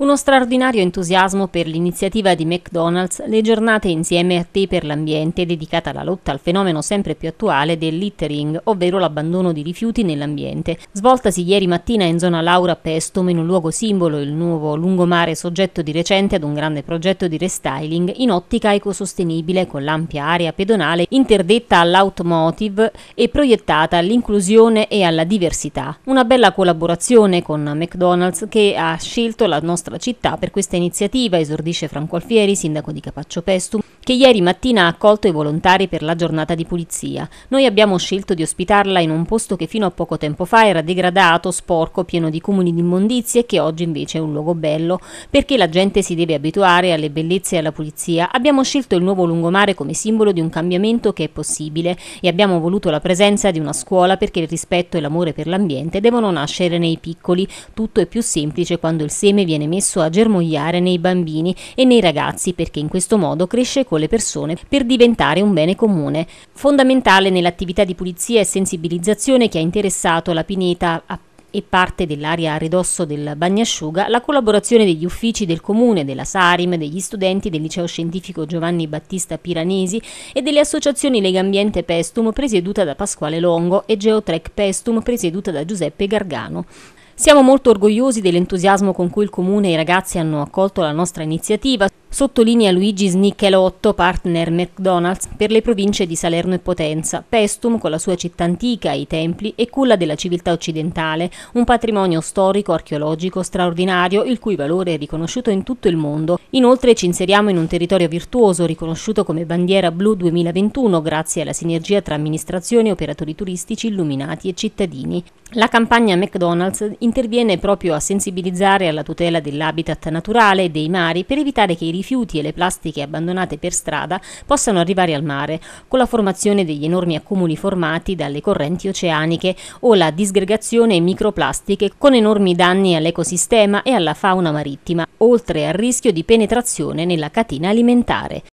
Uno straordinario entusiasmo per l'iniziativa di McDonald's, le giornate insieme a te per l'ambiente dedicata alla lotta al fenomeno sempre più attuale del littering, ovvero l'abbandono di rifiuti nell'ambiente. Svoltasi ieri mattina in zona Laura Pestum, in un luogo simbolo, il nuovo lungomare soggetto di recente ad un grande progetto di restyling in ottica ecosostenibile con l'ampia area pedonale interdetta all'automotive e proiettata all'inclusione e alla diversità. Una bella collaborazione con McDonald's che ha scelto la nostra nostra città. Per questa iniziativa esordisce Franco Alfieri, sindaco di Capaccio Pestum, che ieri mattina ha accolto i volontari per la giornata di pulizia. Noi abbiamo scelto di ospitarla in un posto che fino a poco tempo fa era degradato, sporco, pieno di comuni di immondizie e che oggi invece è un luogo bello, perché la gente si deve abituare alle bellezze e alla pulizia. Abbiamo scelto il nuovo lungomare come simbolo di un cambiamento che è possibile e abbiamo voluto la presenza di una scuola perché il rispetto e l'amore per l'ambiente devono nascere nei piccoli. Tutto è più semplice quando il seme viene messo a germogliare nei bambini e nei ragazzi perché in questo modo cresce con le persone per diventare un bene comune. Fondamentale nell'attività di pulizia e sensibilizzazione che ha interessato la pineta a e parte dell'area a ridosso del bagnasciuga la collaborazione degli uffici del comune, della Sarim, degli studenti del liceo scientifico Giovanni Battista Piranesi e delle associazioni Legambiente Pestum presieduta da Pasquale Longo e Geotrec Pestum presieduta da Giuseppe Gargano. Siamo molto orgogliosi dell'entusiasmo con cui il comune e i ragazzi hanno accolto la nostra iniziativa. Sottolinea Luigi Snichelotto, partner McDonald's, per le province di Salerno e Potenza, Pestum con la sua città antica, i templi e culla della civiltà occidentale, un patrimonio storico-archeologico straordinario il cui valore è riconosciuto in tutto il mondo. Inoltre ci inseriamo in un territorio virtuoso riconosciuto come bandiera blu 2021 grazie alla sinergia tra amministrazioni, operatori turistici, illuminati e cittadini. La campagna McDonald's interviene proprio a sensibilizzare alla tutela dell'habitat naturale e dei mari per evitare che i rifiuti e le plastiche abbandonate per strada possano arrivare al mare, con la formazione degli enormi accumuli formati dalle correnti oceaniche o la disgregazione microplastiche con enormi danni all'ecosistema e alla fauna marittima, oltre al rischio di penetrazione nella catena alimentare.